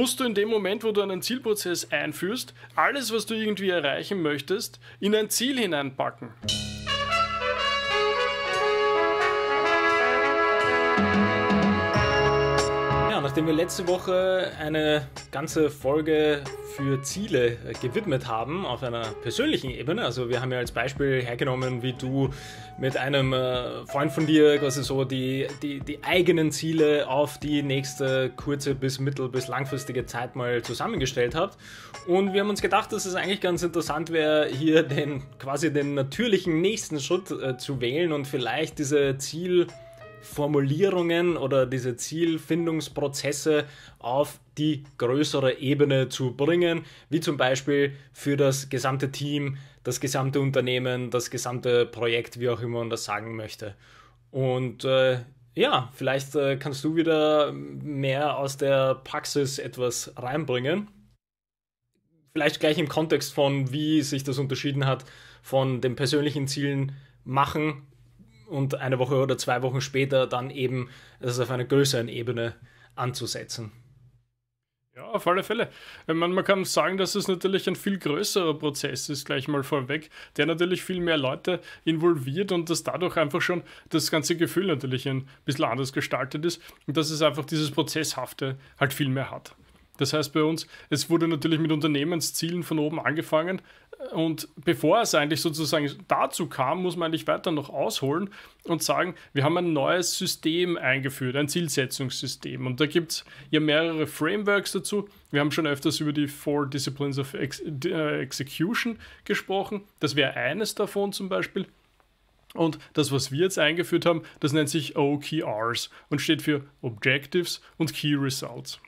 musst du in dem Moment, wo du einen Zielprozess einführst, alles, was du irgendwie erreichen möchtest, in ein Ziel hineinpacken. Nachdem wir letzte Woche eine ganze Folge für Ziele äh, gewidmet haben, auf einer persönlichen Ebene, also wir haben ja als Beispiel hergenommen, wie du mit einem äh, Freund von dir quasi so die, die, die eigenen Ziele auf die nächste kurze bis mittel- bis langfristige Zeit mal zusammengestellt habt. Und wir haben uns gedacht, dass es eigentlich ganz interessant wäre, hier den quasi den natürlichen nächsten Schritt äh, zu wählen und vielleicht diese Ziel- Formulierungen oder diese Zielfindungsprozesse auf die größere Ebene zu bringen, wie zum Beispiel für das gesamte Team, das gesamte Unternehmen, das gesamte Projekt, wie auch immer man das sagen möchte. Und äh, ja, vielleicht äh, kannst du wieder mehr aus der Praxis etwas reinbringen. Vielleicht gleich im Kontext von, wie sich das unterschieden hat von den persönlichen Zielen machen und eine Woche oder zwei Wochen später dann eben das auf einer größeren Ebene anzusetzen. Ja, auf alle Fälle. man kann sagen, dass es natürlich ein viel größerer Prozess ist, gleich mal vorweg, der natürlich viel mehr Leute involviert und dass dadurch einfach schon das ganze Gefühl natürlich ein bisschen anders gestaltet ist und dass es einfach dieses Prozesshafte halt viel mehr hat. Das heißt bei uns, es wurde natürlich mit Unternehmenszielen von oben angefangen, und bevor es eigentlich sozusagen dazu kam, muss man eigentlich weiter noch ausholen und sagen, wir haben ein neues System eingeführt, ein Zielsetzungssystem. Und da gibt es ja mehrere Frameworks dazu. Wir haben schon öfters über die Four Disciplines of Ex äh, Execution gesprochen. Das wäre eines davon zum Beispiel. Und das, was wir jetzt eingeführt haben, das nennt sich OKRs und steht für Objectives und Key Results.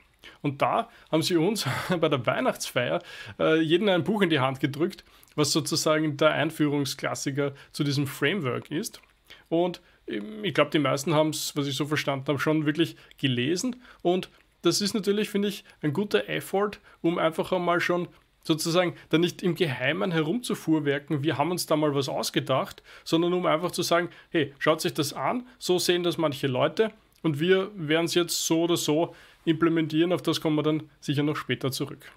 Und da haben sie uns bei der Weihnachtsfeier äh, jeden ein Buch in die Hand gedrückt, was sozusagen der Einführungsklassiker zu diesem Framework ist. Und ähm, ich glaube, die meisten haben es, was ich so verstanden habe, schon wirklich gelesen. Und das ist natürlich, finde ich, ein guter Effort, um einfach einmal schon sozusagen da nicht im Geheimen herumzufuhrwerken, wir haben uns da mal was ausgedacht, sondern um einfach zu sagen, hey, schaut sich das an, so sehen das manche Leute und wir werden es jetzt so oder so implementieren. Auf das kommen wir dann sicher noch später zurück.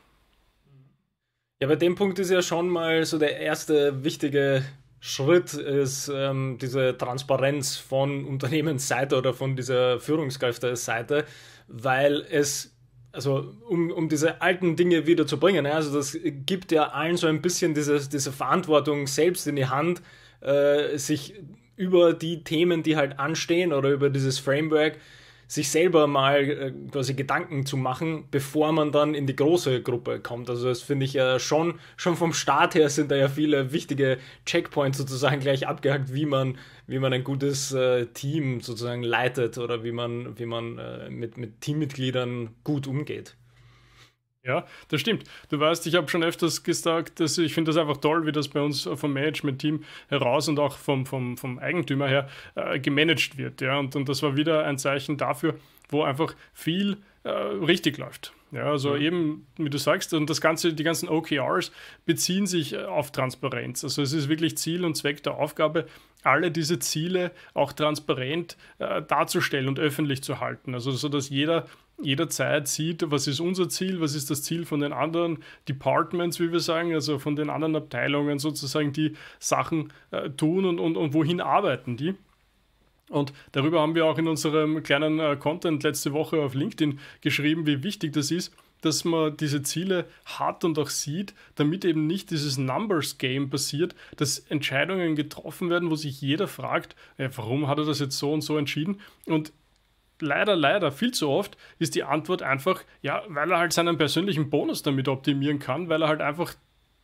Ja, bei dem Punkt ist ja schon mal so der erste wichtige Schritt ist ähm, diese Transparenz von Unternehmensseite oder von dieser Führungskräfte-Seite, weil es also um, um diese alten Dinge wieder zu bringen, also das gibt ja allen so ein bisschen diese, diese Verantwortung selbst in die Hand, äh, sich über die Themen, die halt anstehen oder über dieses Framework sich selber mal äh, quasi Gedanken zu machen, bevor man dann in die große Gruppe kommt. Also das finde ich ja schon, schon vom Start her sind da ja viele wichtige Checkpoints sozusagen gleich abgehakt, wie man, wie man ein gutes äh, Team sozusagen leitet oder wie man, wie man äh, mit, mit Teammitgliedern gut umgeht. Ja, das stimmt. Du weißt, ich habe schon öfters gesagt, dass ich finde das einfach toll, wie das bei uns vom Management-Team heraus und auch vom, vom, vom Eigentümer her äh, gemanagt wird. Ja, und, und das war wieder ein Zeichen dafür, wo einfach viel äh, richtig läuft. Ja, also ja. Mhm. eben, wie du sagst, und das Ganze, die ganzen OKRs beziehen sich äh, auf Transparenz. Also es ist wirklich Ziel und Zweck der Aufgabe, alle diese Ziele auch transparent äh, darzustellen und öffentlich zu halten. Also so dass jeder jederzeit sieht, was ist unser Ziel, was ist das Ziel von den anderen Departments, wie wir sagen, also von den anderen Abteilungen sozusagen, die Sachen äh, tun und, und, und wohin arbeiten die. Und darüber haben wir auch in unserem kleinen äh, Content letzte Woche auf LinkedIn geschrieben, wie wichtig das ist, dass man diese Ziele hat und auch sieht, damit eben nicht dieses Numbers-Game passiert, dass Entscheidungen getroffen werden, wo sich jeder fragt, äh, warum hat er das jetzt so und so entschieden? Und leider, leider, viel zu oft ist die Antwort einfach, ja, weil er halt seinen persönlichen Bonus damit optimieren kann, weil er halt einfach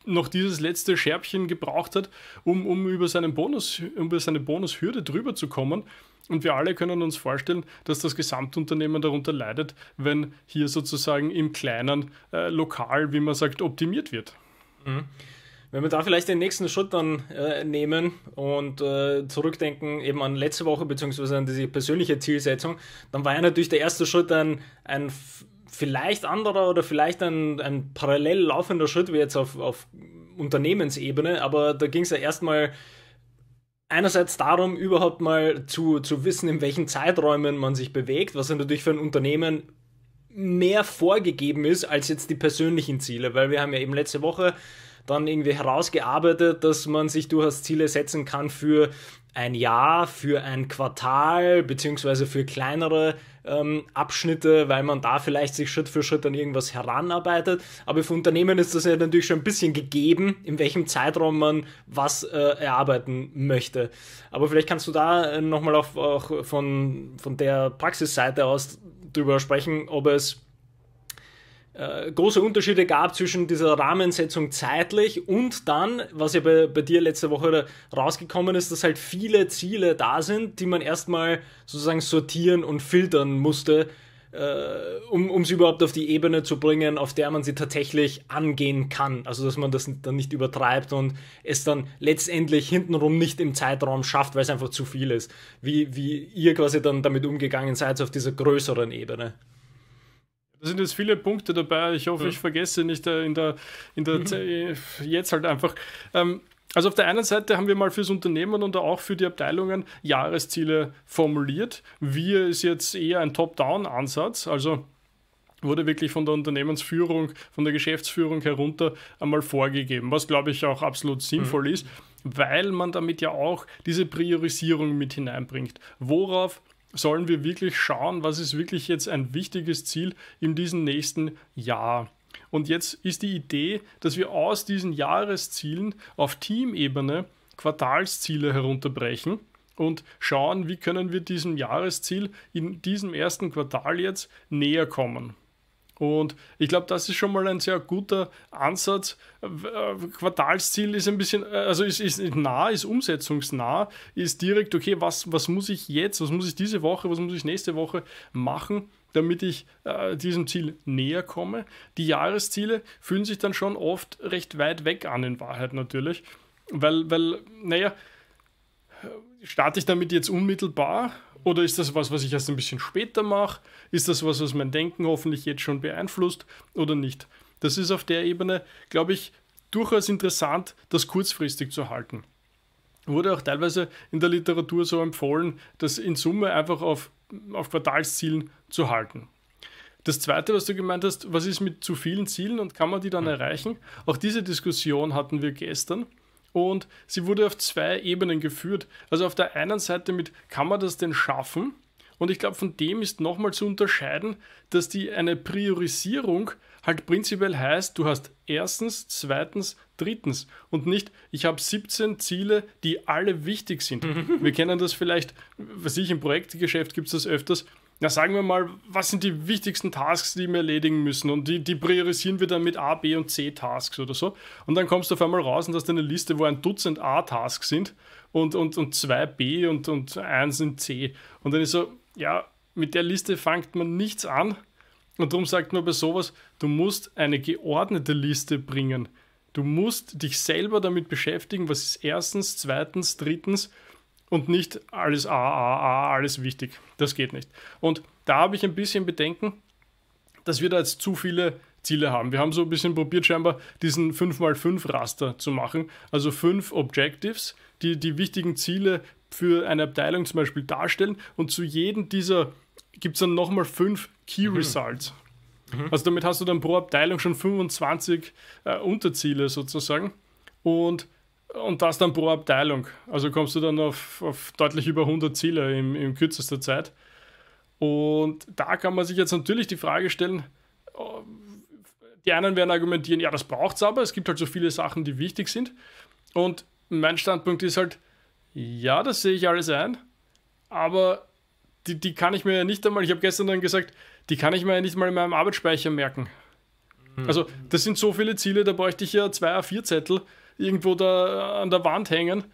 noch dieses letzte Scherbchen gebraucht hat, um, um über, seinen Bonus, über seine Bonushürde drüber zu kommen. Und wir alle können uns vorstellen, dass das Gesamtunternehmen darunter leidet, wenn hier sozusagen im kleinen äh, Lokal, wie man sagt, optimiert wird. Mhm. Wenn wir da vielleicht den nächsten Schritt dann äh, nehmen und äh, zurückdenken eben an letzte Woche beziehungsweise an diese persönliche Zielsetzung, dann war ja natürlich der erste Schritt ein, ein vielleicht anderer oder vielleicht ein, ein parallel laufender Schritt wie jetzt auf, auf Unternehmensebene, aber da ging es ja erstmal einerseits darum, überhaupt mal zu, zu wissen, in welchen Zeiträumen man sich bewegt, was ja natürlich für ein Unternehmen mehr vorgegeben ist als jetzt die persönlichen Ziele, weil wir haben ja eben letzte Woche dann irgendwie herausgearbeitet, dass man sich durchaus Ziele setzen kann für ein Jahr, für ein Quartal, beziehungsweise für kleinere ähm, Abschnitte, weil man da vielleicht sich Schritt für Schritt an irgendwas heranarbeitet. Aber für Unternehmen ist das ja natürlich schon ein bisschen gegeben, in welchem Zeitraum man was äh, erarbeiten möchte. Aber vielleicht kannst du da äh, nochmal auch von, von der Praxisseite aus drüber sprechen, ob es äh, große Unterschiede gab zwischen dieser Rahmensetzung zeitlich und dann, was ja bei, bei, dir letzte Woche rausgekommen ist, dass halt viele Ziele da sind, die man erstmal sozusagen sortieren und filtern musste, äh, um, um sie überhaupt auf die Ebene zu bringen, auf der man sie tatsächlich angehen kann. Also dass man das dann nicht übertreibt und es dann letztendlich hintenrum nicht im Zeitraum schafft, weil es einfach zu viel ist. Wie, wie ihr quasi dann damit umgegangen seid auf dieser größeren Ebene. Da sind jetzt viele Punkte dabei. Ich hoffe, ja. ich vergesse nicht äh, in der, in der jetzt halt einfach. Ähm, also auf der einen Seite haben wir mal fürs Unternehmen und auch für die Abteilungen Jahresziele formuliert. Wir ist jetzt eher ein Top-Down-Ansatz, also wurde wirklich von der Unternehmensführung, von der Geschäftsführung herunter einmal vorgegeben, was glaube ich auch absolut sinnvoll mhm. ist, weil man damit ja auch diese Priorisierung mit hineinbringt. Worauf sollen wir wirklich schauen, was ist wirklich jetzt ein wichtiges Ziel in diesem nächsten Jahr. Und jetzt ist die Idee, dass wir aus diesen Jahreszielen auf Teamebene Quartalsziele herunterbrechen und schauen, wie können wir diesem Jahresziel in diesem ersten Quartal jetzt näher kommen. Und ich glaube, das ist schon mal ein sehr guter Ansatz. Äh, Quartalsziel ist ein bisschen, äh, also ist, ist nah, ist umsetzungsnah, ist direkt, okay, was, was muss ich jetzt, was muss ich diese Woche, was muss ich nächste Woche machen, damit ich äh, diesem Ziel näher komme. Die Jahresziele fühlen sich dann schon oft recht weit weg an, in Wahrheit natürlich, weil, weil naja, starte ich damit jetzt unmittelbar oder ist das was, was ich erst ein bisschen später mache? Ist das was, was mein Denken hoffentlich jetzt schon beeinflusst oder nicht? Das ist auf der Ebene, glaube ich, durchaus interessant, das kurzfristig zu halten. Wurde auch teilweise in der Literatur so empfohlen, das in Summe einfach auf, auf Quartalszielen zu halten. Das zweite, was du gemeint hast, was ist mit zu vielen Zielen und kann man die dann hm. erreichen? Auch diese Diskussion hatten wir gestern. Und sie wurde auf zwei Ebenen geführt. Also auf der einen Seite mit, kann man das denn schaffen? Und ich glaube, von dem ist nochmal zu unterscheiden, dass die eine Priorisierung halt prinzipiell heißt, du hast erstens, zweitens, drittens und nicht, ich habe 17 Ziele, die alle wichtig sind. Wir kennen das vielleicht, was ich im Projektgeschäft gibt es das öfters, na sagen wir mal, was sind die wichtigsten Tasks, die wir erledigen müssen und die, die priorisieren wir dann mit A, B und C Tasks oder so. Und dann kommst du auf einmal raus und hast eine Liste, wo ein Dutzend A Tasks sind und, und, und zwei B und, und eins sind C. Und dann ist so, ja, mit der Liste fängt man nichts an und darum sagt man bei sowas, du musst eine geordnete Liste bringen. Du musst dich selber damit beschäftigen, was ist erstens, zweitens, drittens und nicht alles A, A, A, alles wichtig. Das geht nicht. Und da habe ich ein bisschen Bedenken, dass wir da jetzt zu viele Ziele haben. Wir haben so ein bisschen probiert, scheinbar diesen 5x5-Raster zu machen. Also fünf Objectives, die die wichtigen Ziele für eine Abteilung zum Beispiel darstellen. Und zu jedem dieser gibt es dann nochmal fünf Key mhm. Results. Mhm. Also damit hast du dann pro Abteilung schon 25 äh, Unterziele sozusagen. Und und das dann pro Abteilung. Also kommst du dann auf, auf deutlich über 100 Ziele in, in kürzester Zeit. Und da kann man sich jetzt natürlich die Frage stellen, äh, die einen werden argumentieren, ja, das braucht es aber, es gibt halt so viele Sachen, die wichtig sind. Und mein Standpunkt ist halt, ja, das sehe ich alles ein, aber die, die kann ich mir ja nicht einmal, ich habe gestern dann gesagt, die kann ich mir ja nicht mal in meinem Arbeitsspeicher merken. Mhm. Also, das sind so viele Ziele, da bräuchte ich ja zwei A4-Zettel, irgendwo da an der Wand hängen,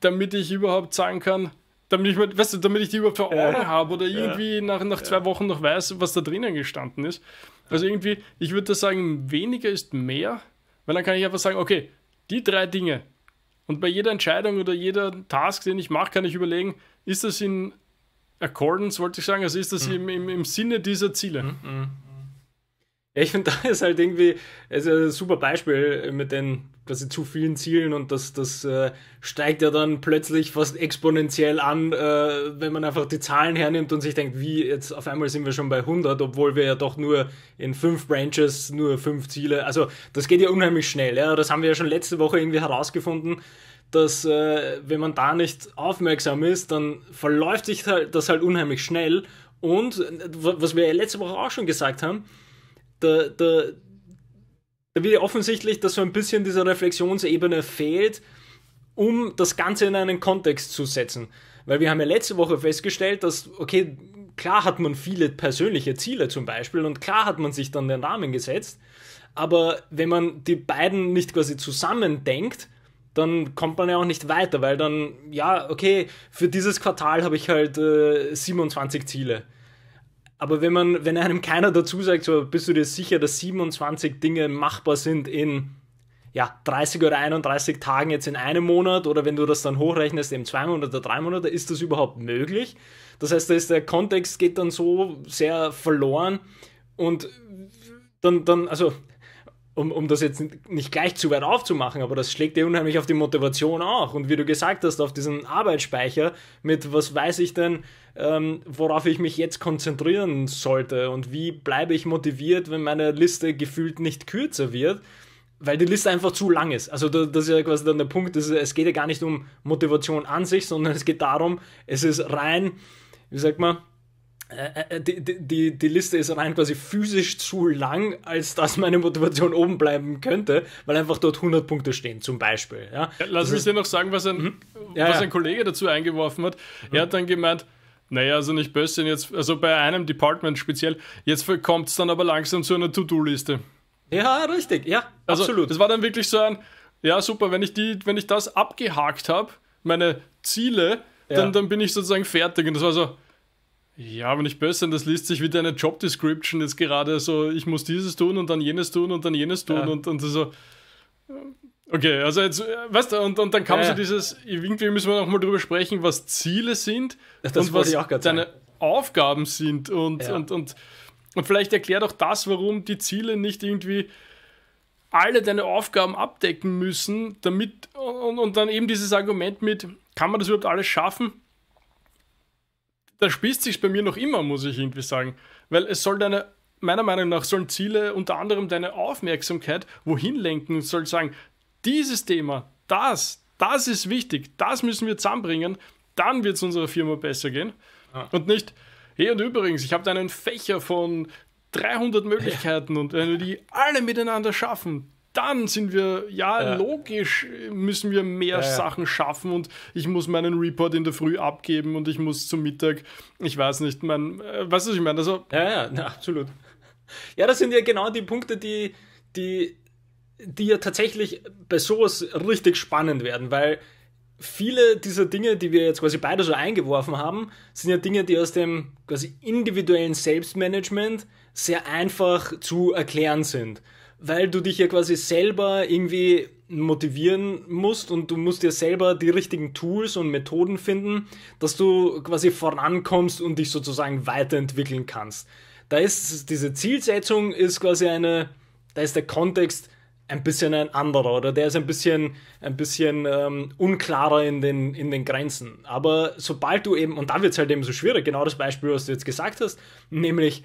damit ich überhaupt sagen kann, damit ich, weißt du, damit ich die überhaupt vor Augen habe oder irgendwie nach, nach zwei Wochen noch weiß, was da drinnen gestanden ist. Also irgendwie, ich würde sagen, weniger ist mehr, weil dann kann ich einfach sagen, okay, die drei Dinge. Und bei jeder Entscheidung oder jeder Task, den ich mache, kann ich überlegen, ist das in Accordance, wollte ich sagen, also ist das mhm. im, im, im, Sinne dieser Ziele. Mhm. mhm. Ja, ich finde, da ist halt irgendwie, also super Beispiel mit den quasi zu vielen Zielen und das, das äh, steigt ja dann plötzlich fast exponentiell an, äh, wenn man einfach die Zahlen hernimmt und sich denkt, wie jetzt auf einmal sind wir schon bei 100, obwohl wir ja doch nur in fünf Branches nur fünf Ziele, also das geht ja unheimlich schnell, ja, das haben wir ja schon letzte Woche irgendwie herausgefunden, dass äh, wenn man da nicht aufmerksam ist, dann verläuft sich halt, das halt unheimlich schnell und äh, was wir ja letzte Woche auch schon gesagt haben, da, da, da wie offensichtlich, dass so ein bisschen diese Reflexionsebene fehlt, um das Ganze in einen Kontext zu setzen. Weil wir haben ja letzte Woche festgestellt, dass, okay, klar hat man viele persönliche Ziele zum Beispiel und klar hat man sich dann den Rahmen gesetzt, aber wenn man die beiden nicht quasi zusammen denkt, dann kommt man ja auch nicht weiter, weil dann, ja, okay, für dieses Quartal habe ich halt äh, 27 Ziele aber wenn man, wenn einem keiner dazu sagt, so bist du dir sicher, dass 27 Dinge machbar sind in ja, 30 oder 31 Tagen jetzt in einem Monat oder wenn du das dann hochrechnest, eben zwei Monate oder drei Monate, ist das überhaupt möglich? Das heißt, da ist der Kontext geht dann so sehr verloren und dann, dann, also um, um das jetzt nicht gleich zu weit aufzumachen, aber das schlägt dir unheimlich auf die Motivation auch. Und wie du gesagt hast, auf diesen Arbeitsspeicher mit, was weiß ich denn, ähm, worauf ich mich jetzt konzentrieren sollte und wie bleibe ich motiviert, wenn meine Liste gefühlt nicht kürzer wird, weil die Liste einfach zu lang ist. Also das ist ja quasi dann der Punkt, ist, es geht ja gar nicht um Motivation an sich, sondern es geht darum, es ist rein, wie sagt man, äh, äh, äh, die, die, die Liste ist rein quasi physisch zu lang, als dass meine Motivation oben bleiben könnte, weil einfach dort 100 Punkte stehen, zum Beispiel. Ja, ja lass mich dir noch sagen, was ein, mhm. ja, was ein Kollege dazu eingeworfen hat. Er mhm. hat dann gemeint, naja, also nicht böse, jetzt, also bei einem Department speziell, jetzt kommt es dann aber langsam zu einer To-Do-Liste. Ja, richtig, ja, also, absolut. Das war dann wirklich so ein, ja, super, wenn ich, die, wenn ich das abgehakt habe, meine Ziele, dann, dann bin ich sozusagen fertig. Und das war so, ja, wenn ich böse bin, das liest sich wie deine Job Description jetzt gerade so, ich muss dieses tun und dann jenes tun und dann jenes tun ja. und, und so. Okay, also jetzt, äh, weißt du, und, und dann kam ja, so dieses, irgendwie müssen wir nochmal drüber sprechen, was Ziele sind das und was deine sagen. Aufgaben sind und, ja. und, und, und vielleicht erklärt auch das, warum die Ziele nicht irgendwie alle deine Aufgaben abdecken müssen, damit und, und dann eben dieses Argument mit, kann man das überhaupt alles schaffen? da spießt sich bei mir noch immer, muss ich irgendwie sagen. Weil es soll deine, meiner Meinung nach, sollen Ziele unter anderem deine Aufmerksamkeit wohin lenken und soll sagen, dieses Thema, das, das ist wichtig, das müssen wir zusammenbringen, dann wird es unserer Firma besser gehen. Ah. Und nicht, hey und übrigens, ich habe da einen Fächer von 300 Möglichkeiten ja. und wenn wir die alle miteinander schaffen, dann sind wir, ja, ja, logisch müssen wir mehr ja, Sachen schaffen und ich muss meinen Report in der Früh abgeben und ich muss zum Mittag, ich weiß nicht, mein, äh, weißt du, was ich meine? Also, ja, ja, na, absolut. Ja, das sind ja genau die Punkte, die, die, die ja tatsächlich bei sowas richtig spannend werden, weil viele dieser Dinge, die wir jetzt quasi beide so eingeworfen haben, sind ja Dinge, die aus dem quasi individuellen Selbstmanagement sehr einfach zu erklären sind weil du dich ja quasi selber irgendwie motivieren musst und du musst dir selber die richtigen Tools und Methoden finden, dass du quasi vorankommst und dich sozusagen weiterentwickeln kannst. Da ist diese Zielsetzung ist quasi eine, da ist der Kontext ein bisschen ein anderer oder der ist ein bisschen, ein bisschen ähm, unklarer in den, in den Grenzen. Aber sobald du eben, und da wird es halt eben so schwierig, genau das Beispiel, was du jetzt gesagt hast, nämlich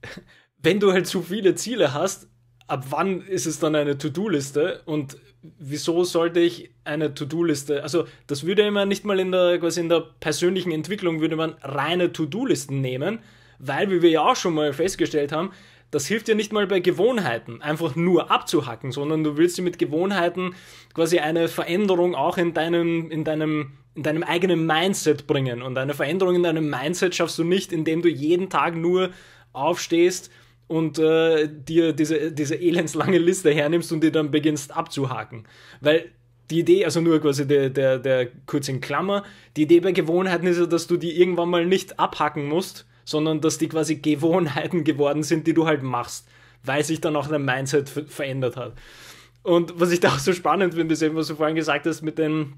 wenn du halt zu viele Ziele hast, ab wann ist es dann eine To-Do-Liste und wieso sollte ich eine To-Do-Liste, also das würde immer nicht mal in der, quasi in der persönlichen Entwicklung, würde man reine To-Do-Listen nehmen, weil, wie wir ja auch schon mal festgestellt haben, das hilft ja nicht mal bei Gewohnheiten, einfach nur abzuhacken, sondern du willst mit Gewohnheiten quasi eine Veränderung auch in deinem, in deinem, in deinem eigenen Mindset bringen. Und eine Veränderung in deinem Mindset schaffst du nicht, indem du jeden Tag nur aufstehst und äh, dir diese, diese elendslange Liste hernimmst und die dann beginnst abzuhaken. Weil die Idee, also nur quasi der, der, der kurz in Klammer, die Idee bei Gewohnheiten ist ja, dass du die irgendwann mal nicht abhacken musst, sondern dass die quasi Gewohnheiten geworden sind, die du halt machst, weil sich dann auch dein Mindset verändert hat. Und was ich da auch so spannend finde, ist eben, was du vorhin gesagt hast mit dem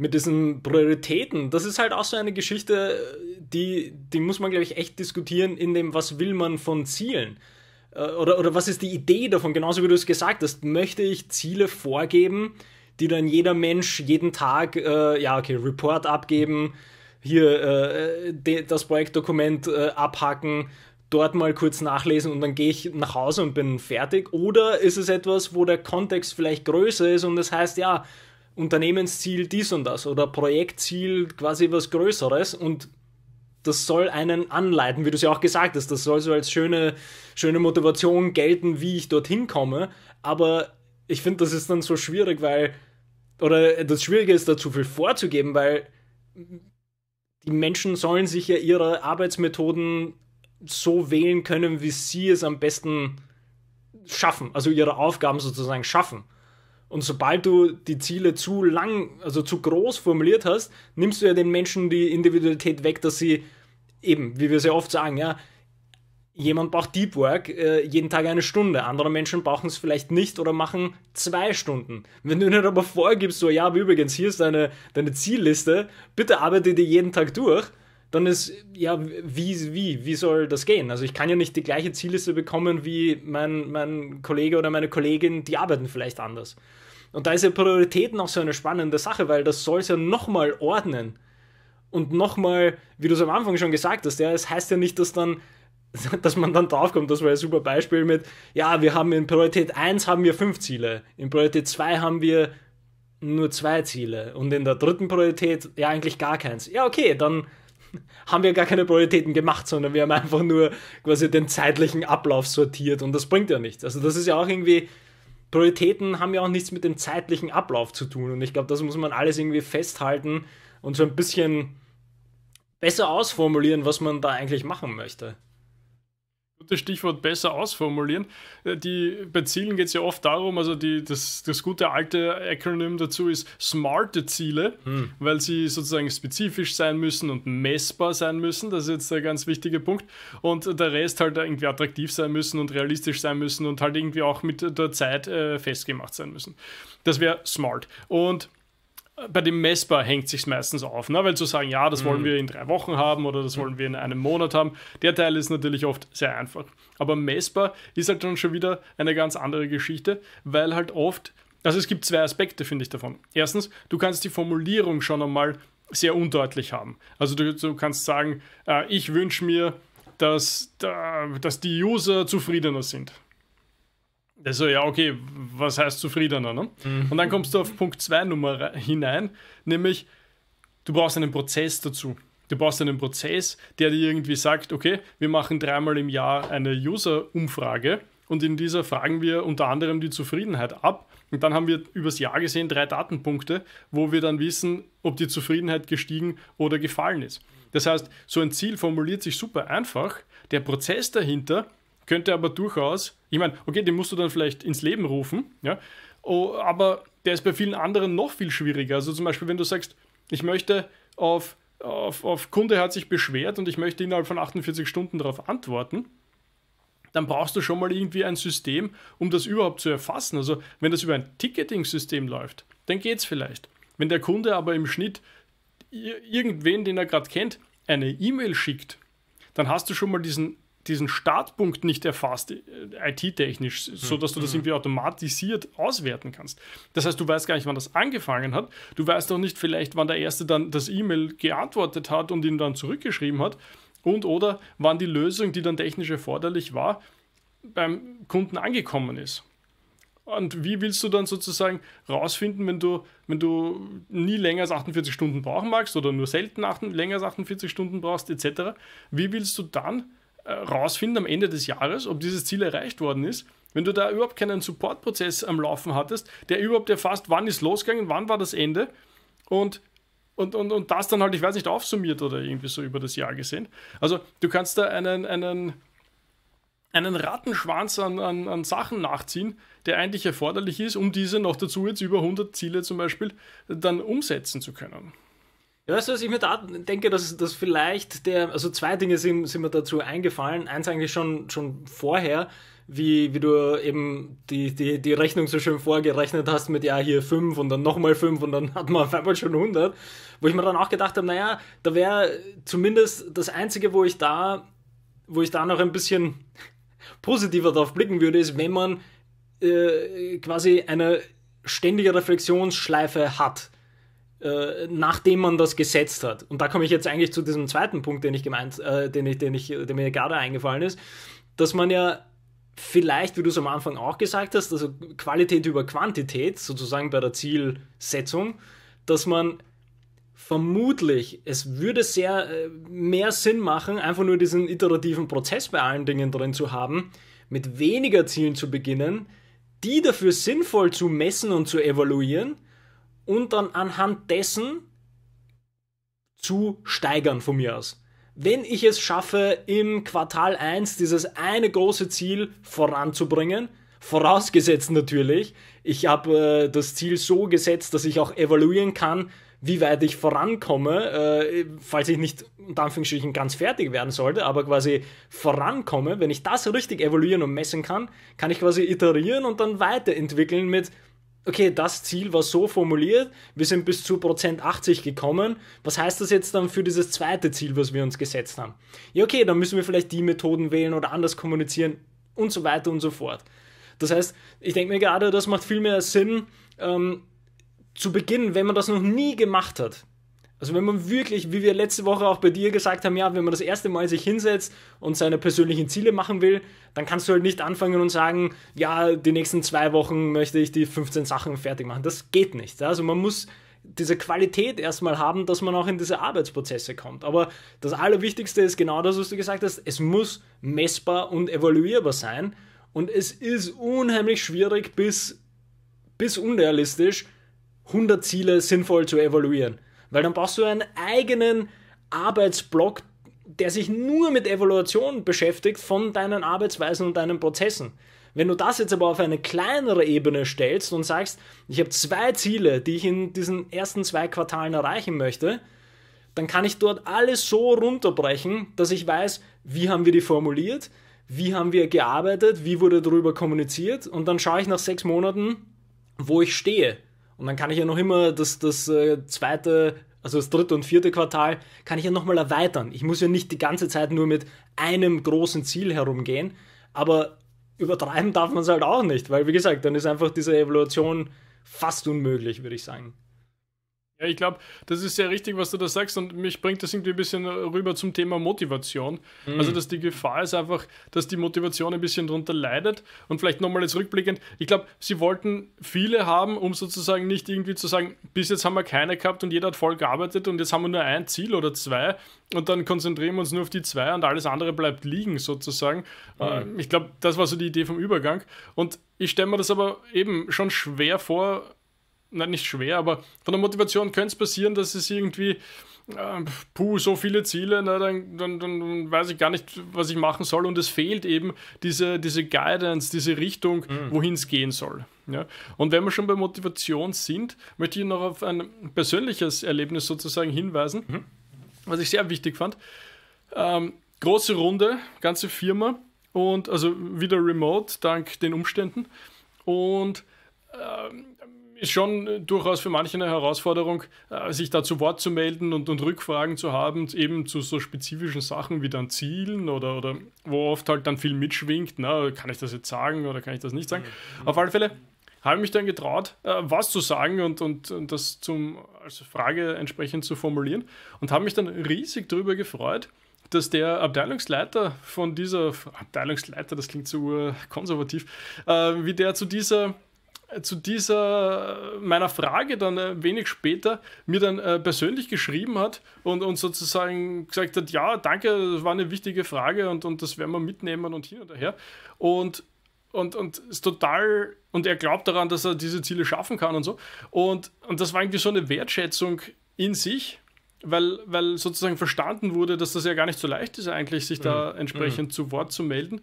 mit diesen Prioritäten, das ist halt auch so eine Geschichte, die, die muss man, glaube ich, echt diskutieren in dem, was will man von Zielen. Äh, oder, oder was ist die Idee davon? Genauso wie du es gesagt hast, möchte ich Ziele vorgeben, die dann jeder Mensch jeden Tag, äh, ja, okay, Report abgeben, hier äh, de, das Projektdokument äh, abhacken, dort mal kurz nachlesen und dann gehe ich nach Hause und bin fertig? Oder ist es etwas, wo der Kontext vielleicht größer ist und das heißt, ja, Unternehmensziel dies und das oder Projektziel quasi was Größeres und das soll einen anleiten, wie du es ja auch gesagt hast. Das soll so als schöne, schöne Motivation gelten, wie ich dorthin komme. Aber ich finde, das ist dann so schwierig, weil, oder das Schwierige ist, da zu viel vorzugeben, weil die Menschen sollen sich ja ihre Arbeitsmethoden so wählen können, wie sie es am besten schaffen, also ihre Aufgaben sozusagen schaffen. Und sobald du die Ziele zu lang, also zu groß formuliert hast, nimmst du ja den Menschen die Individualität weg, dass sie eben, wie wir sehr oft sagen, ja, jemand braucht Deep Work äh, jeden Tag eine Stunde, andere Menschen brauchen es vielleicht nicht oder machen zwei Stunden. Wenn du ihnen aber vorgibst, so, ja, übrigens, hier ist deine, deine Zielliste, bitte arbeite die jeden Tag durch, dann ist, ja, wie, wie, wie soll das gehen? Also ich kann ja nicht die gleiche Zielliste bekommen wie mein, mein Kollege oder meine Kollegin, die arbeiten vielleicht anders. Und da ist ja Prioritäten auch so eine spannende Sache, weil das soll es ja nochmal ordnen. Und nochmal, wie du es am Anfang schon gesagt hast, ja, es heißt ja nicht, dass dann dass man dann draufkommt, das war ein super Beispiel mit, ja, wir haben in Priorität 1 haben wir fünf Ziele, in Priorität 2 haben wir nur zwei Ziele und in der dritten Priorität ja eigentlich gar keins. Ja, okay, dann haben wir gar keine Prioritäten gemacht, sondern wir haben einfach nur quasi den zeitlichen Ablauf sortiert und das bringt ja nichts. Also das ist ja auch irgendwie, Prioritäten haben ja auch nichts mit dem zeitlichen Ablauf zu tun und ich glaube, das muss man alles irgendwie festhalten und so ein bisschen besser ausformulieren, was man da eigentlich machen möchte. Gutes Stichwort besser ausformulieren. Äh, die, bei Zielen geht es ja oft darum, also die, das, das gute alte Akronym dazu ist smarte Ziele, hm. weil sie sozusagen spezifisch sein müssen und messbar sein müssen. Das ist jetzt der ganz wichtige Punkt. Und der Rest halt irgendwie attraktiv sein müssen und realistisch sein müssen und halt irgendwie auch mit der Zeit äh, festgemacht sein müssen. Das wäre smart. Und bei dem messbar hängt sich meistens auf, ne? weil zu sagen, ja, das wollen mhm. wir in drei Wochen haben oder das mhm. wollen wir in einem Monat haben, der Teil ist natürlich oft sehr einfach. Aber messbar ist halt dann schon wieder eine ganz andere Geschichte, weil halt oft, also es gibt zwei Aspekte, finde ich davon. Erstens, du kannst die Formulierung schon einmal sehr undeutlich haben. Also du, du kannst sagen, äh, ich wünsche mir, dass, äh, dass die User zufriedener sind. Also ja, okay, was heißt zufriedener? Ne? Mhm. Und dann kommst du auf Punkt 2 Nummer hinein, nämlich du brauchst einen Prozess dazu. Du brauchst einen Prozess, der dir irgendwie sagt, okay, wir machen dreimal im Jahr eine User-Umfrage und in dieser fragen wir unter anderem die Zufriedenheit ab. Und dann haben wir übers Jahr gesehen drei Datenpunkte, wo wir dann wissen, ob die Zufriedenheit gestiegen oder gefallen ist. Das heißt, so ein Ziel formuliert sich super einfach. Der Prozess dahinter ist, könnte aber durchaus, ich meine, okay, den musst du dann vielleicht ins Leben rufen, ja, oh, aber der ist bei vielen anderen noch viel schwieriger. Also zum Beispiel, wenn du sagst, ich möchte auf, auf, auf Kunde hat sich beschwert und ich möchte innerhalb von 48 Stunden darauf antworten, dann brauchst du schon mal irgendwie ein System, um das überhaupt zu erfassen. Also wenn das über ein Ticketing-System läuft, dann geht es vielleicht. Wenn der Kunde aber im Schnitt irgendwen, den er gerade kennt, eine E-Mail schickt, dann hast du schon mal diesen diesen Startpunkt nicht erfasst, äh, IT-technisch, hm. sodass du das hm. irgendwie automatisiert auswerten kannst. Das heißt, du weißt gar nicht, wann das angefangen hat. Du weißt auch nicht vielleicht, wann der Erste dann das E-Mail geantwortet hat und ihn dann zurückgeschrieben hat. Und oder wann die Lösung, die dann technisch erforderlich war, beim Kunden angekommen ist. Und wie willst du dann sozusagen rausfinden, wenn du, wenn du nie länger als 48 Stunden brauchen magst oder nur selten länger als 48 Stunden brauchst, etc., wie willst du dann äh, rausfinden am Ende des Jahres, ob dieses Ziel erreicht worden ist. Wenn du da überhaupt keinen Supportprozess am Laufen hattest, der überhaupt erfasst, wann ist losgegangen, wann war das Ende und, und, und, und das dann halt, ich weiß nicht, aufsummiert oder irgendwie so über das Jahr gesehen. Also du kannst da einen, einen, einen Rattenschwanz an, an, an Sachen nachziehen, der eigentlich erforderlich ist, um diese noch dazu jetzt über 100 Ziele zum Beispiel dann umsetzen zu können. Ja, weißt du, was ich mir da denke, dass, dass vielleicht der, also zwei Dinge sind, sind mir dazu eingefallen. Eins eigentlich schon, schon vorher, wie, wie du eben die, die, die Rechnung so schön vorgerechnet hast mit, ja, hier fünf und dann nochmal fünf und dann hat man auf einmal schon 100. Wo ich mir dann auch gedacht habe, naja, da wäre zumindest das Einzige, wo ich da, wo ich da noch ein bisschen positiver drauf blicken würde, ist, wenn man äh, quasi eine ständige Reflexionsschleife hat äh, nachdem man das gesetzt hat. Und da komme ich jetzt eigentlich zu diesem zweiten Punkt, den ich gemeint, äh, den ich, den ich, der mir gerade eingefallen ist, dass man ja vielleicht, wie du es am Anfang auch gesagt hast, also Qualität über Quantität sozusagen bei der Zielsetzung, dass man vermutlich, es würde sehr äh, mehr Sinn machen, einfach nur diesen iterativen Prozess bei allen Dingen drin zu haben, mit weniger Zielen zu beginnen, die dafür sinnvoll zu messen und zu evaluieren, und dann anhand dessen zu steigern von mir aus. Wenn ich es schaffe, im Quartal 1 dieses eine große Ziel voranzubringen, vorausgesetzt natürlich, ich habe äh, das Ziel so gesetzt, dass ich auch evaluieren kann, wie weit ich vorankomme, äh, falls ich nicht unter Anführungsstrichen ganz fertig werden sollte, aber quasi vorankomme, wenn ich das richtig evaluieren und messen kann, kann ich quasi iterieren und dann weiterentwickeln mit, okay, das Ziel war so formuliert, wir sind bis zu Prozent 80 gekommen. Was heißt das jetzt dann für dieses zweite Ziel, was wir uns gesetzt haben? Ja, okay, dann müssen wir vielleicht die Methoden wählen oder anders kommunizieren und so weiter und so fort. Das heißt, ich denke mir gerade, das macht viel mehr Sinn ähm, zu Beginn, wenn man das noch nie gemacht hat, also wenn man wirklich, wie wir letzte Woche auch bei dir gesagt haben, ja, wenn man das erste Mal sich hinsetzt und seine persönlichen Ziele machen will, dann kannst du halt nicht anfangen und sagen, ja, die nächsten zwei Wochen möchte ich die 15 Sachen fertig machen. Das geht nicht. Also man muss diese Qualität erstmal haben, dass man auch in diese Arbeitsprozesse kommt. Aber das Allerwichtigste ist genau das, was du gesagt hast, es muss messbar und evaluierbar sein. Und es ist unheimlich schwierig bis, bis unrealistisch, 100 Ziele sinnvoll zu evaluieren weil dann brauchst du einen eigenen Arbeitsblock, der sich nur mit Evaluation beschäftigt von deinen Arbeitsweisen und deinen Prozessen. Wenn du das jetzt aber auf eine kleinere Ebene stellst und sagst, ich habe zwei Ziele, die ich in diesen ersten zwei Quartalen erreichen möchte, dann kann ich dort alles so runterbrechen, dass ich weiß, wie haben wir die formuliert, wie haben wir gearbeitet, wie wurde darüber kommuniziert und dann schaue ich nach sechs Monaten, wo ich stehe. Und dann kann ich ja noch immer das, das äh, zweite, also das dritte und vierte Quartal, kann ich ja nochmal erweitern. Ich muss ja nicht die ganze Zeit nur mit einem großen Ziel herumgehen, aber übertreiben darf man es halt auch nicht, weil wie gesagt, dann ist einfach diese Evaluation fast unmöglich, würde ich sagen. Ja, ich glaube, das ist sehr richtig, was du da sagst und mich bringt das irgendwie ein bisschen rüber zum Thema Motivation. Mhm. Also, dass die Gefahr ist einfach, dass die Motivation ein bisschen darunter leidet und vielleicht nochmal jetzt rückblickend, ich glaube, sie wollten viele haben, um sozusagen nicht irgendwie zu sagen, bis jetzt haben wir keine gehabt und jeder hat voll gearbeitet und jetzt haben wir nur ein Ziel oder zwei und dann konzentrieren wir uns nur auf die zwei und alles andere bleibt liegen sozusagen. Mhm. Äh, ich glaube, das war so die Idee vom Übergang und ich stelle mir das aber eben schon schwer vor, na, nicht schwer, aber von der Motivation könnte es passieren, dass es irgendwie, äh, puh, so viele Ziele, na, dann, dann, dann weiß ich gar nicht, was ich machen soll. Und es fehlt eben diese, diese Guidance, diese Richtung, mhm. wohin es gehen soll. Ja? Und wenn wir schon bei Motivation sind, möchte ich noch auf ein persönliches Erlebnis sozusagen hinweisen, mhm. was ich sehr wichtig fand. Ähm, große Runde, ganze Firma und also wieder remote, dank den Umständen. Und ähm, ist schon äh, durchaus für manche eine Herausforderung, äh, sich da zu Wort zu melden und, und Rückfragen zu haben, eben zu so spezifischen Sachen wie dann Zielen oder, oder wo oft halt dann viel mitschwingt, na, kann ich das jetzt sagen oder kann ich das nicht sagen. Mhm. Auf alle Fälle habe ich mich dann getraut, äh, was zu sagen und, und, und das zum, als Frage entsprechend zu formulieren und habe mich dann riesig darüber gefreut, dass der Abteilungsleiter von dieser, Abteilungsleiter, das klingt so konservativ, äh, wie der zu dieser zu dieser äh, meiner Frage dann äh, wenig später mir dann äh, persönlich geschrieben hat und, und sozusagen gesagt hat, ja, danke, das war eine wichtige Frage und, und das werden wir mitnehmen und hin und her. Und, und, und ist total, und er glaubt daran, dass er diese Ziele schaffen kann und so. Und, und das war irgendwie so eine Wertschätzung in sich, weil, weil sozusagen verstanden wurde, dass das ja gar nicht so leicht ist, eigentlich sich da mhm. entsprechend mhm. zu Wort zu melden.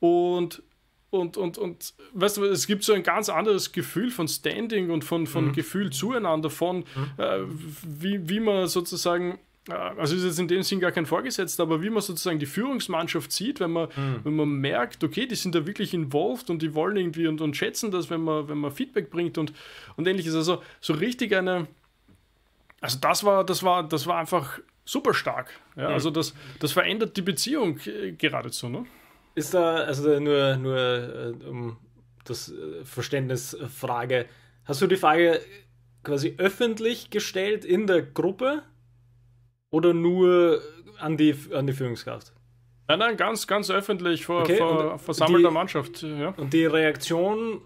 Und und, und, und weißt du, es gibt so ein ganz anderes Gefühl von Standing und von, von mhm. Gefühl zueinander, von mhm. äh, wie, wie man sozusagen, äh, also ist jetzt in dem Sinn gar kein Vorgesetzter, aber wie man sozusagen die Führungsmannschaft sieht, wenn man, mhm. wenn man merkt, okay, die sind da wirklich involved und die wollen irgendwie und, und schätzen das, wenn man, wenn man Feedback bringt und, und ähnliches. Also so richtig eine, also das war, das war, das war einfach super stark. Ja? Mhm. Also das, das verändert die Beziehung äh, geradezu, ne? Ist da, also nur, nur äh, um das äh, Verständnisfrage, äh, hast du die Frage quasi öffentlich gestellt in der Gruppe oder nur an die, an die Führungskraft? Nein, nein, ganz, ganz öffentlich vor okay, versammelter Mannschaft. Ja. Und die Reaktion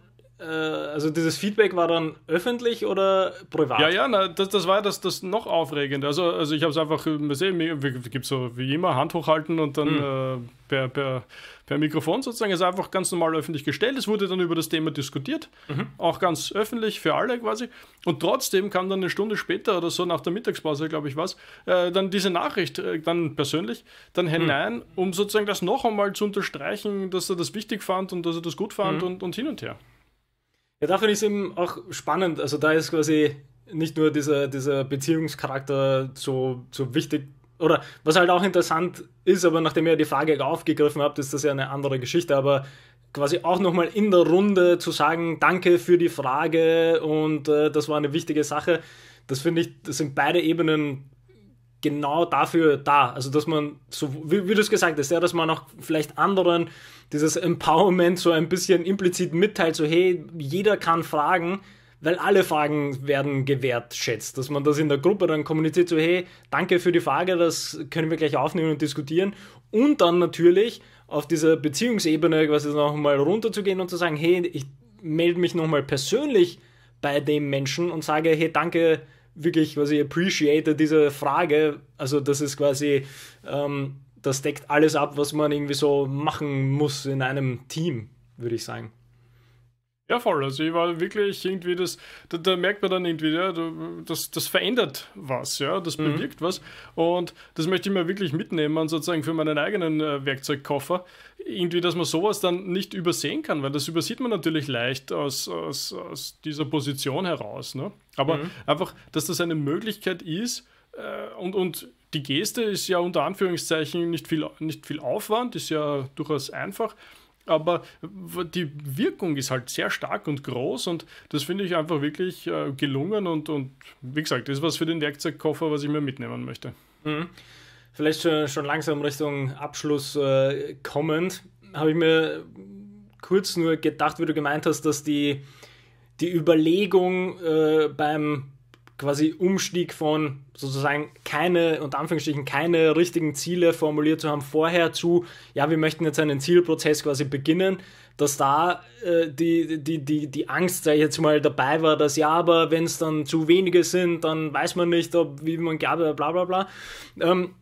äh, also dieses Feedback war dann öffentlich oder privat? Ja, ja, na, das, das war das, das noch aufregend. Also, also ich habe es einfach gesehen, äh, es gibt so wie immer Hand hochhalten und dann mhm. äh, per, per, per Mikrofon sozusagen ist einfach ganz normal öffentlich gestellt. Es wurde dann über das Thema diskutiert, mhm. auch ganz öffentlich für alle quasi. Und trotzdem kam dann eine Stunde später oder so nach der Mittagspause, glaube ich, was, äh, dann diese Nachricht, äh, dann persönlich, dann mhm. hinein, mhm. um sozusagen das noch einmal zu unterstreichen, dass er das wichtig fand und dass er das gut fand mhm. und, und hin und her. Ja, ich es eben auch spannend. Also da ist quasi nicht nur dieser, dieser Beziehungscharakter so, so wichtig. Oder was halt auch interessant ist, aber nachdem ihr die Frage aufgegriffen habt, ist das ja eine andere Geschichte, aber quasi auch nochmal in der Runde zu sagen, danke für die Frage und äh, das war eine wichtige Sache, das finde ich, das sind beide Ebenen genau dafür da. Also, dass man, so wie, wie du es gesagt hast, ja, dass man auch vielleicht anderen dieses Empowerment so ein bisschen implizit mitteilt, so hey, jeder kann fragen, weil alle Fragen werden gewertschätzt. Dass man das in der Gruppe dann kommuniziert, so hey, danke für die Frage, das können wir gleich aufnehmen und diskutieren. Und dann natürlich auf dieser Beziehungsebene quasi nochmal runterzugehen und zu sagen, hey, ich melde mich nochmal persönlich bei dem Menschen und sage, hey, danke wirklich was ich appreciate diese Frage. Also, das ist quasi, ähm, das deckt alles ab, was man irgendwie so machen muss in einem Team, würde ich sagen. Ja, voll. Also ich war wirklich irgendwie das, da, da merkt man dann irgendwie, ja, das, das verändert was, ja, das mhm. bewirkt was. Und das möchte ich mir wirklich mitnehmen, sozusagen für meinen eigenen äh, Werkzeugkoffer. Irgendwie, dass man sowas dann nicht übersehen kann, weil das übersieht man natürlich leicht aus, aus, aus dieser Position heraus. Ne? Aber mhm. einfach, dass das eine Möglichkeit ist äh, und, und die Geste ist ja unter Anführungszeichen nicht viel, nicht viel Aufwand, ist ja durchaus einfach aber die Wirkung ist halt sehr stark und groß und das finde ich einfach wirklich äh, gelungen und, und wie gesagt, das ist was für den Werkzeugkoffer, was ich mir mitnehmen möchte. Mhm. Vielleicht schon, schon, langsam Richtung Abschluss äh, kommend, habe ich mir kurz nur gedacht, wie du gemeint hast, dass die, die Überlegung äh, beim quasi Umstieg von sozusagen keine, unter Anführungsstrichen, keine richtigen Ziele formuliert zu haben vorher zu, ja, wir möchten jetzt einen Zielprozess quasi beginnen, dass da äh, die, die, die, die Angst, sag ich jetzt mal, dabei war, dass ja, aber wenn es dann zu wenige sind, dann weiß man nicht, ob, wie man glaubt, äh, bla bla bla. Ähm,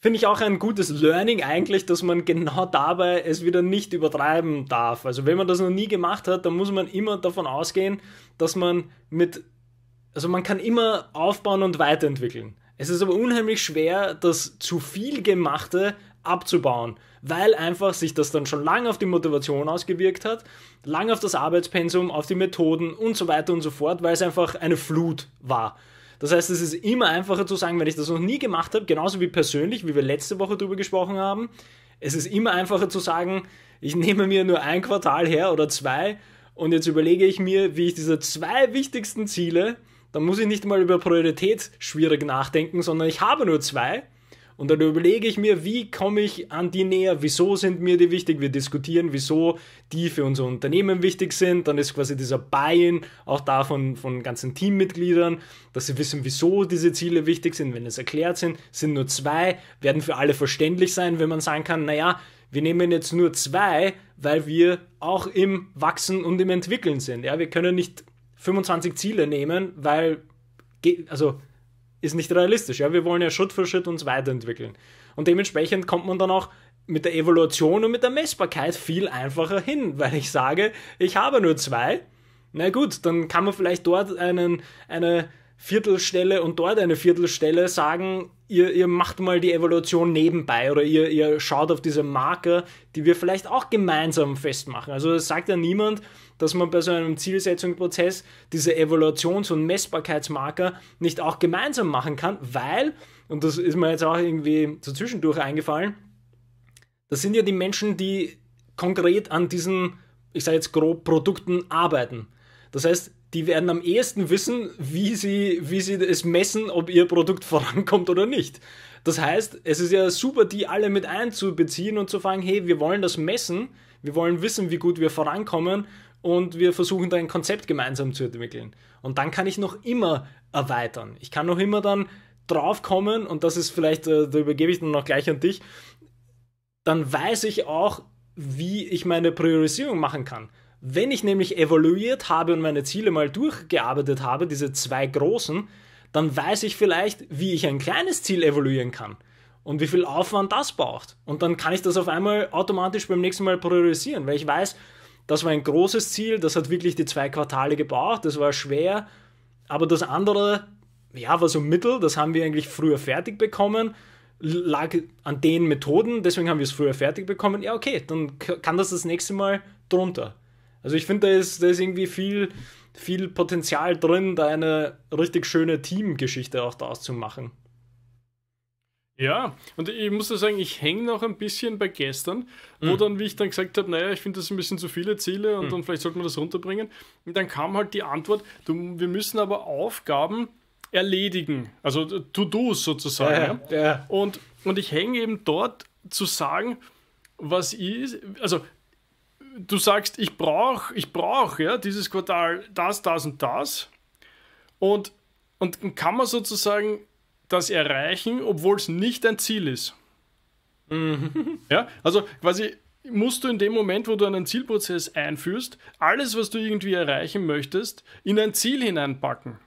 finde ich auch ein gutes Learning eigentlich, dass man genau dabei es wieder nicht übertreiben darf. Also wenn man das noch nie gemacht hat, dann muss man immer davon ausgehen, dass man mit also man kann immer aufbauen und weiterentwickeln. Es ist aber unheimlich schwer, das zu viel gemachte abzubauen, weil einfach sich das dann schon lange auf die Motivation ausgewirkt hat, lange auf das Arbeitspensum, auf die Methoden und so weiter und so fort, weil es einfach eine Flut war. Das heißt, es ist immer einfacher zu sagen, wenn ich das noch nie gemacht habe, genauso wie persönlich, wie wir letzte Woche darüber gesprochen haben, es ist immer einfacher zu sagen, ich nehme mir nur ein Quartal her oder zwei und jetzt überlege ich mir, wie ich diese zwei wichtigsten Ziele dann muss ich nicht mal über Priorität schwierig nachdenken, sondern ich habe nur zwei. Und dann überlege ich mir, wie komme ich an die näher, wieso sind mir die wichtig, wir diskutieren, wieso die für unser Unternehmen wichtig sind. Dann ist quasi dieser Buy-in auch da von, von ganzen Teammitgliedern, dass sie wissen, wieso diese Ziele wichtig sind, wenn es erklärt sind, sind nur zwei, werden für alle verständlich sein, wenn man sagen kann, naja, wir nehmen jetzt nur zwei, weil wir auch im Wachsen und im Entwickeln sind. Ja, wir können nicht 25 Ziele nehmen, weil, also ist nicht realistisch. Ja? Wir wollen ja Schritt für Schritt uns weiterentwickeln. Und dementsprechend kommt man dann auch mit der Evolution und mit der Messbarkeit viel einfacher hin, weil ich sage, ich habe nur zwei. Na gut, dann kann man vielleicht dort einen, eine Viertelstelle und dort eine Viertelstelle sagen, ihr, ihr macht mal die Evaluation nebenbei oder ihr, ihr schaut auf diese Marker, die wir vielleicht auch gemeinsam festmachen. Also es sagt ja niemand, dass man bei so einem Zielsetzungsprozess diese Evaluations- und Messbarkeitsmarker nicht auch gemeinsam machen kann, weil, und das ist mir jetzt auch irgendwie so zwischendurch eingefallen, das sind ja die Menschen, die konkret an diesen, ich sage jetzt grob, Produkten arbeiten. Das heißt, die werden am ehesten wissen, wie sie, wie sie es messen, ob ihr Produkt vorankommt oder nicht. Das heißt, es ist ja super, die alle mit einzubeziehen und zu fragen, hey, wir wollen das messen, wir wollen wissen, wie gut wir vorankommen und wir versuchen da ein Konzept gemeinsam zu entwickeln. Und dann kann ich noch immer erweitern. Ich kann noch immer dann draufkommen und das ist vielleicht, äh, da übergebe ich dann noch gleich an dich, dann weiß ich auch, wie ich meine Priorisierung machen kann. Wenn ich nämlich evaluiert habe und meine Ziele mal durchgearbeitet habe, diese zwei großen, dann weiß ich vielleicht, wie ich ein kleines Ziel evaluieren kann und wie viel Aufwand das braucht. Und dann kann ich das auf einmal automatisch beim nächsten Mal priorisieren, weil ich weiß, das war ein großes Ziel, das hat wirklich die zwei Quartale gebraucht, das war schwer, aber das andere, ja, war so mittel, das haben wir eigentlich früher fertig bekommen, lag an den Methoden, deswegen haben wir es früher fertig bekommen. Ja, okay, dann kann das das nächste Mal drunter. Also ich finde, da ist, da ist irgendwie viel, viel Potenzial drin, da eine richtig schöne Teamgeschichte auch daraus zu machen. Ja, und ich muss sagen, ich hänge noch ein bisschen bei gestern, wo mhm. dann, wie ich dann gesagt habe, naja, ich finde das ein bisschen zu viele Ziele und mhm. dann vielleicht sollte man das runterbringen. Und dann kam halt die Antwort, du, wir müssen aber Aufgaben erledigen, also äh, To-Dos sozusagen. Ja, ja. Ja. Und, und ich hänge eben dort zu sagen, was ist, also du sagst, ich brauche ich brauch, ja, dieses Quartal das, das und das. Und, und kann man sozusagen das erreichen, obwohl es nicht ein Ziel ist. Mhm. Ja, also quasi musst du in dem Moment, wo du einen Zielprozess einführst, alles, was du irgendwie erreichen möchtest, in ein Ziel hineinpacken,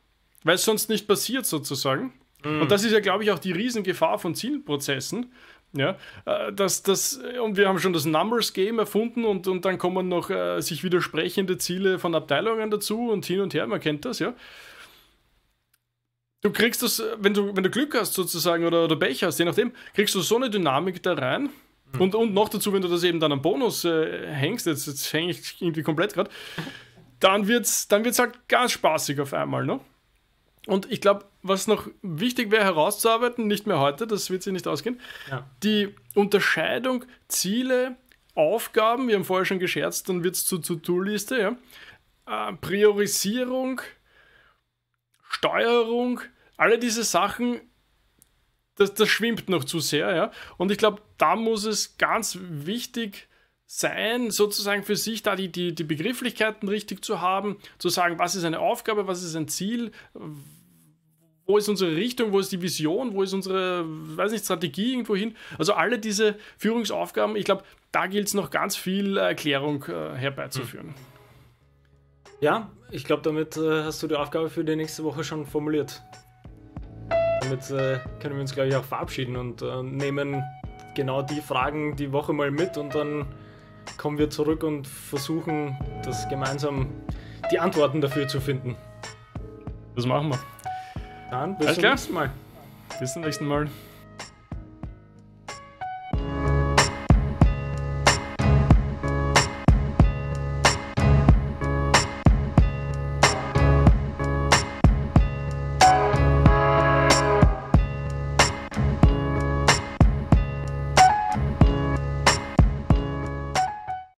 weil es sonst nicht passiert sozusagen. Mhm. Und das ist ja, glaube ich, auch die Riesengefahr von Zielprozessen, ja, äh, das, das, äh, und wir haben schon das Numbers Game erfunden und, und dann kommen noch äh, sich widersprechende Ziele von Abteilungen dazu und hin und her, man kennt das, ja. Du kriegst das, äh, wenn du, wenn du Glück hast sozusagen oder, oder Pech hast, je nachdem, kriegst du so eine Dynamik da rein. Mhm. Und, und noch dazu, wenn du das eben dann am Bonus äh, hängst, jetzt, jetzt hänge ich irgendwie komplett gerade, dann wird es dann wird's halt ganz spaßig auf einmal, ne? Und ich glaube, was noch wichtig wäre herauszuarbeiten, nicht mehr heute, das wird sich nicht ausgehen, ja. die Unterscheidung Ziele, Aufgaben, wir haben vorher schon gescherzt, dann wird es zur To-Do-Liste, ja. äh, Priorisierung, Steuerung, alle diese Sachen, das, das schwimmt noch zu sehr, ja. Und ich glaube, da muss es ganz wichtig sein, sozusagen für sich da die, die, die Begrifflichkeiten richtig zu haben, zu sagen, was ist eine Aufgabe, was ist ein Ziel, wo ist unsere Richtung, wo ist die Vision, wo ist unsere, weiß nicht, Strategie irgendwo hin. Also alle diese Führungsaufgaben, ich glaube, da gilt es noch ganz viel Erklärung äh, herbeizuführen. Hm. Ja, ich glaube, damit äh, hast du die Aufgabe für die nächste Woche schon formuliert. Damit äh, können wir uns, glaube ich, auch verabschieden und äh, nehmen genau die Fragen die Woche mal mit und dann kommen wir zurück und versuchen, das gemeinsam die Antworten dafür zu finden. Das machen wir. Dann bis Alles zum klar. nächsten Mal. Bis zum nächsten Mal.